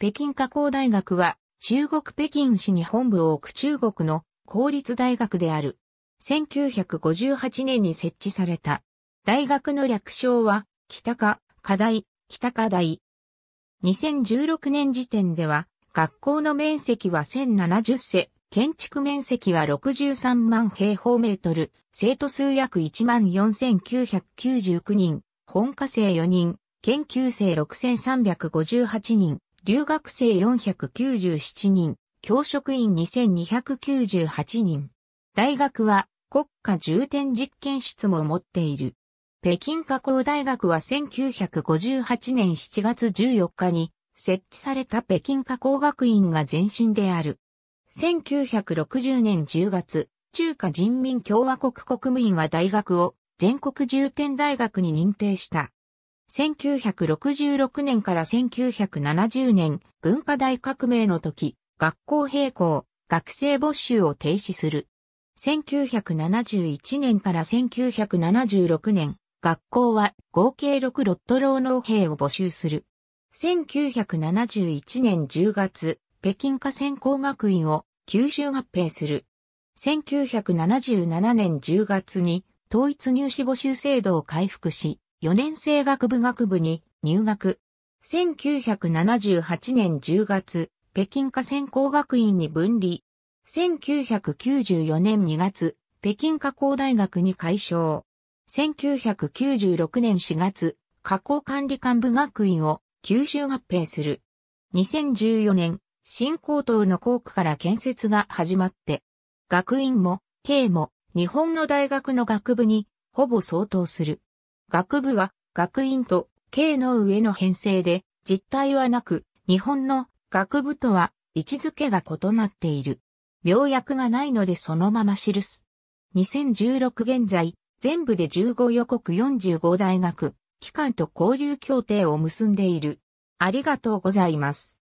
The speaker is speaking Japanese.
北京加工大学は、中国北京市に本部を置く中国の公立大学である。1958年に設置された。大学の略称は、北科、課題、北科大。2016年時点では、学校の面積は1070世、建築面積は63万平方メートル、生徒数約14,999人、本科生4人、研究生6358人、留学生497人、教職員2298人。大学は国家重点実験室も持っている。北京加工大学は1958年7月14日に設置された北京加工学院が前身である。1960年10月、中華人民共和国国務院は大学を全国重点大学に認定した。1966年から1970年、文化大革命の時、学校閉校、学生募集を停止する。1971年から1976年、学校は合計6ロット労農兵を募集する。1971年10月、北京河川工学院を九州合併する。1977年10月に統一入試募集制度を回復し、4年生学部学部に入学。1978年10月、北京科専工学院に分離。1994年2月、北京科工大学に改称。1996年4月、加工管理幹部学院を九州合併する。2014年、新高等の校区から建設が始まって、学院も、K も、日本の大学の学部に、ほぼ相当する。学部は学院と経の上の編成で実態はなく日本の学部とは位置づけが異なっている。病薬がないのでそのまま記す。2016現在、全部で15予告45大学、機関と交流協定を結んでいる。ありがとうございます。